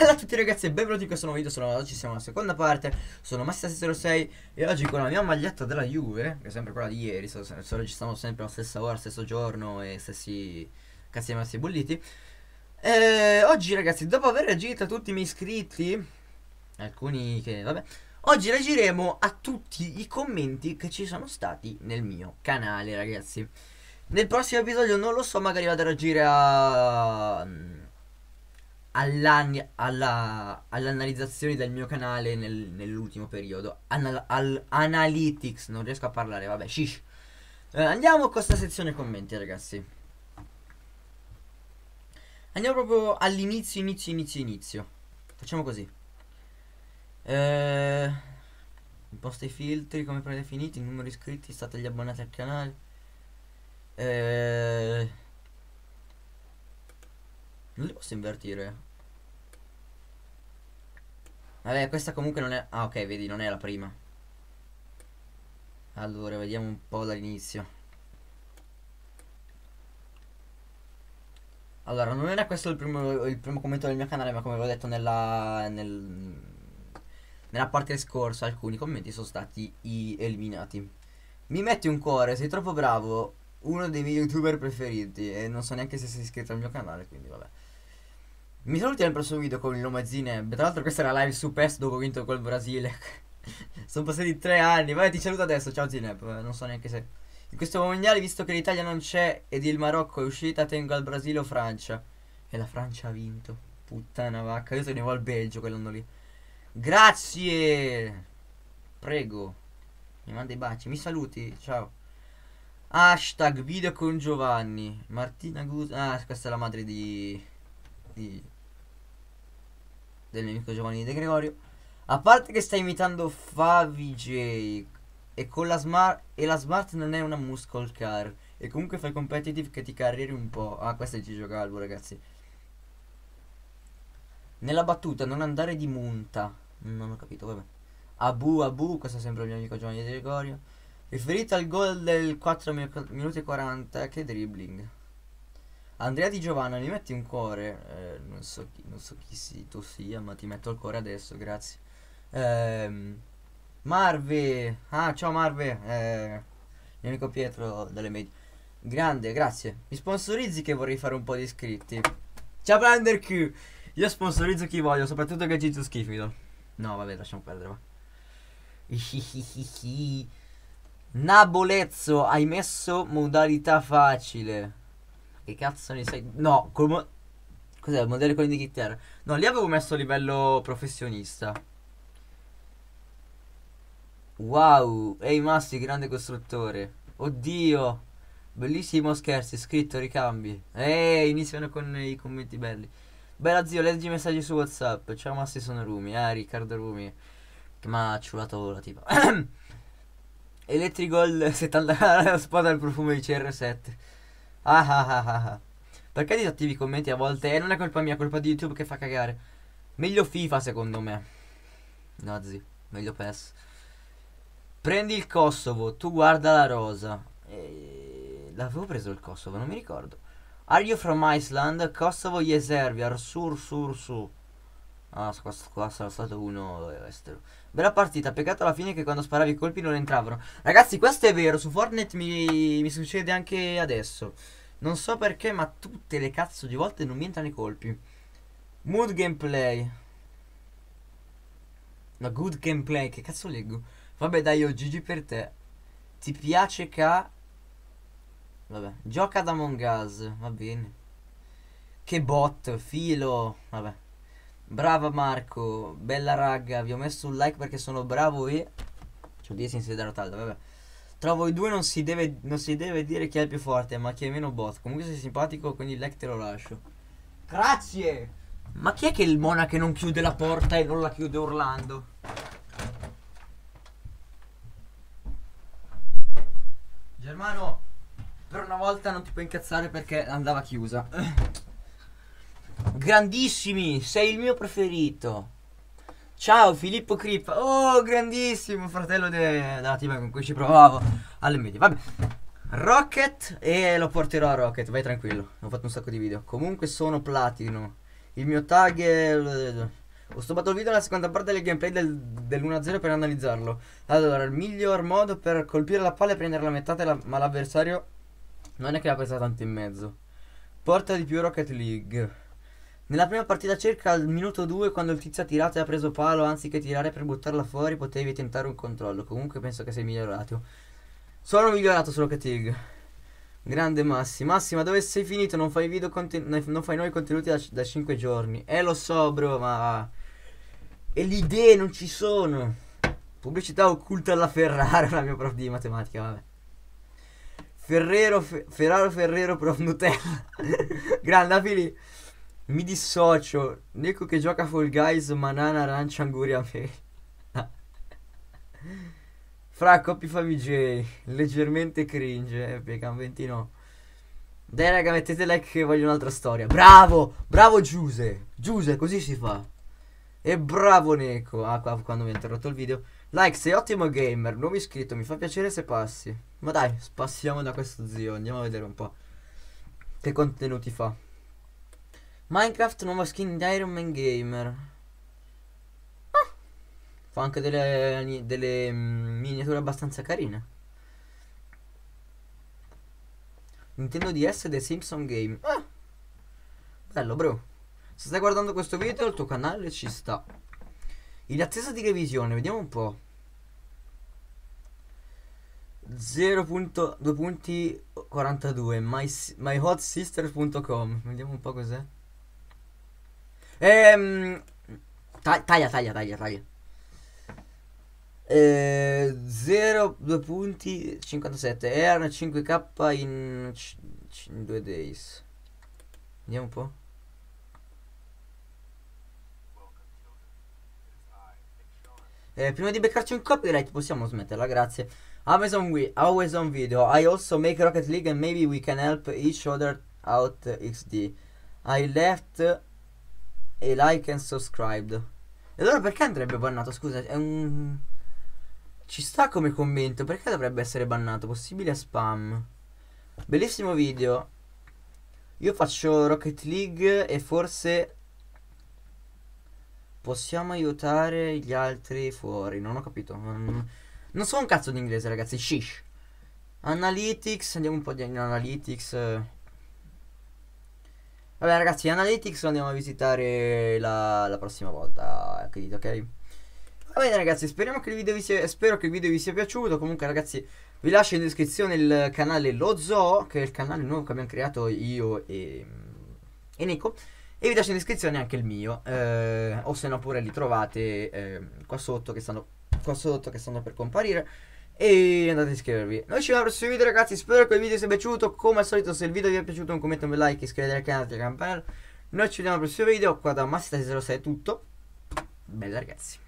Ciao a tutti ragazzi e benvenuti in questo nuovo video, sono oggi siamo alla seconda parte, sono massa 06 e oggi con la mia maglietta della Juve, che è sempre quella di ieri, sto, sto registrando sempre la stessa ora, stesso giorno e stessi cazzi massi bulliti. e Oggi ragazzi, dopo aver reagito a tutti i miei iscritti, alcuni che vabbè, oggi reagiremo a tutti i commenti che ci sono stati nel mio canale ragazzi Nel prossimo episodio non lo so, magari vado a reagire a all'analizzazione del mio canale nel, nell'ultimo periodo. Anal al analytics, non riesco a parlare, vabbè, shish. Eh, andiamo con questa sezione commenti, ragazzi. Andiamo proprio all'inizio, inizio, inizio, inizio. Facciamo così. Eh, imposta i filtri, come predefiniti, il numero iscritti, stato gli abbonati al canale. Eh, non li posso invertire. Vabbè, questa comunque non è... Ah, ok, vedi, non è la prima. Allora, vediamo un po' dall'inizio. Allora, non era questo il primo, il primo, commento del mio canale, ma come avevo detto nella, nel, nella parte scorsa, alcuni commenti sono stati eliminati. Mi metti un cuore, sei troppo bravo, uno dei miei youtuber preferiti, e non so neanche se sei iscritto al mio canale, quindi vabbè. Mi saluti nel prossimo video con il nome Zineb. Tra l'altro questa era live su PES dopo ho vinto col Brasile. Sono passati tre anni. Vabbè, ti saluto adesso. Ciao Zineb. Eh, non so neanche se... In questo mondiale, visto che l'Italia non c'è ed il Marocco è uscita, tengo al Brasile o Francia. E la Francia ha vinto. Puttana vacca. Io tenevo al Belgio quell'anno lì. Grazie. Prego. Mi manda i baci. Mi saluti. Ciao. Hashtag video con Giovanni. Martina Guzzo. Ah, questa è la madre di di, del mio amico Giovanni De Gregorio. A parte che sta imitando Favi J e, con la smart, e la smart non è una muscle car. E comunque fai competitive che ti carrieri un po'. Ah, questo è Gigio Calvo, ragazzi. Nella battuta non andare di munta. Non ho capito, vabbè. Abu Abu, questo è sempre il mio amico Giovanni De Gregorio. Riferito al gol del 4 minuti e 40, che dribbling. Andrea Di Giovanna, mi metti un cuore? Eh, non, so chi, non so chi si, tu sia, ma ti metto il cuore adesso, grazie. Eh, Marve, ah ciao Marve, eh, mio amico Pietro delle medie. Grande, grazie. Mi sponsorizzi che vorrei fare un po' di iscritti. Ciao Blender Q. Io sponsorizzo chi voglio, soprattutto che Gagito Schifido. No, vabbè, lasciamo perdere. Va. Nabolezzo, hai messo modalità facile. Che cazzo ne sai? No, come. cos'è il modello con l'indicatore? No, li avevo messo a livello professionista. Wow, ehi Massi, grande costruttore. Oddio, bellissimo scherzi, scritto, ricambi. Ehi, iniziano con i commenti belli. Bella zio, leggi i messaggi su Whatsapp. Ciao Massi, sono Rumi. Ah, Riccardo Rumi. Che mi ha ciulato la tipa. Electrigol 70 la spada al profumo di CR7. Ah, ah ah ah ah. Perché disattivi i commenti a volte? Eh, non è colpa mia, è colpa di YouTube che fa cagare. Meglio FIFA secondo me. Nazi, meglio PES. Prendi il Kosovo, tu guarda la rosa. E... Eh, l'avevo preso il Kosovo, non mi ricordo. Are you from Iceland? Kosovo, yes, Arsur, sur, su. Ah, questo qua sarà stato uno estero. Bella partita, peccato alla fine che quando sparavi i colpi non entravano. Ragazzi, questo è vero, su Fortnite mi, mi succede anche adesso. Non so perché, ma tutte le cazzo di volte non mi entrano i colpi. Mood gameplay. No, good gameplay, che cazzo leggo? Vabbè dai, io GG per te. Ti piace ca... Vabbè, gioca da Among Us, va bene. Che bot, filo, vabbè. Brava Marco, bella ragga, vi ho messo un like perché sono bravo e... C'ho cioè, 10 in sedere rotalda, vabbè. Tra voi due non si, deve, non si deve dire chi è il più forte, ma chi è meno bot. Comunque sei simpatico, quindi il like te lo lascio. Grazie! Ma chi è che è il mona che non chiude la porta e non la chiude urlando? Germano, per una volta non ti puoi incazzare perché andava chiusa. Grandissimi, sei il mio preferito. Ciao Filippo Crippa. Oh, grandissimo fratello della team con cui ci provavo alle medie. Vabbè. Rocket e lo porterò a Rocket, vai tranquillo. Ho fatto un sacco di video. Comunque sono platino. Il mio tag è... Ho stoppato il video nella seconda parte del gameplay del, dell'1-0 per analizzarlo. Allora, il miglior modo per colpire la palla è prendere la metà, la, ma l'avversario non è che la presa tanto in mezzo. Porta di più Rocket League. Nella prima partita circa al minuto 2 quando il tizio ha tirato e ha preso palo anziché tirare per buttarla fuori potevi tentare un controllo. Comunque penso che sei migliorato. Sono migliorato solo che Tig. Grande Massi. Massima, dove sei finito? Non fai, video non fai noi contenuti da, da 5 giorni. Eh lo so bro ma... E le idee non ci sono. Pubblicità occulta alla Ferrara, la mia prof di matematica, vabbè. Ferrero, Fe Ferraro Ferrero, prof Nutella. Grande, Fili. Mi dissocio. Neko che gioca Fall Guys, manana, arancia, anguria, me. Fra coppi famigeri. Leggermente cringe. Eh, Pecan 20 no. Dai raga, mettete like che voglio un'altra storia. Bravo! Bravo Giuse! Giuse, così si fa. E bravo Neko. Ah, qua, quando mi ha interrotto il video. Like, sei ottimo gamer. Nuovo iscritto, mi fa piacere se passi. Ma dai, spassiamo da questo zio. Andiamo a vedere un po' che contenuti fa. Minecraft nuova skin di Iron Man Gamer. Ah. Fa anche delle, delle mm, miniature abbastanza carine. Nintendo DS The Simpson Game. Ah. Bello, bro. Se stai guardando questo video, il tuo canale ci sta. In attesa di revisione, vediamo un po'. 0.2.42 my, myhotsister.com Vediamo un po' cos'è. Ehm, taglia, taglia, taglia, taglia. Eh, 0, 2 punti, 57. Era 5k in 2 days. Vediamo un po'. Eh, prima di beccarci un copyright possiamo smetterla, grazie. Amazon we always on video. I also make Rocket League and maybe we can help each other out XD. I left e like and subscribe. E allora perché andrebbe bannato? Scusa, è un... Ci sta come commento, perché dovrebbe essere bannato? Possibile spam. Bellissimo video. Io faccio Rocket League e forse possiamo aiutare gli altri fuori. Non ho capito. Non, non so un cazzo di inglese, ragazzi. Shish. Analytics, andiamo un po' di analytics. Vabbè ragazzi, Analytics lo andiamo a visitare la, la prossima volta, quindi, ok? Va bene ragazzi, speriamo che il video vi sia, spero che il video vi sia piaciuto, comunque ragazzi vi lascio in descrizione il canale Lo Zoo, che è il canale nuovo che abbiamo creato io e, e Nico, e vi lascio in descrizione anche il mio, eh, o se no pure li trovate eh, qua sotto che stanno qua sotto che stanno per comparire e andate a iscrivervi Noi ci vediamo al prossimo video ragazzi Spero che il video sia piaciuto Come al solito se il video vi è piaciuto Un commento, un bel like Iscrivetevi al canale e campanella Noi ci vediamo al prossimo video Qua da Massita06 è tutto Bella ragazzi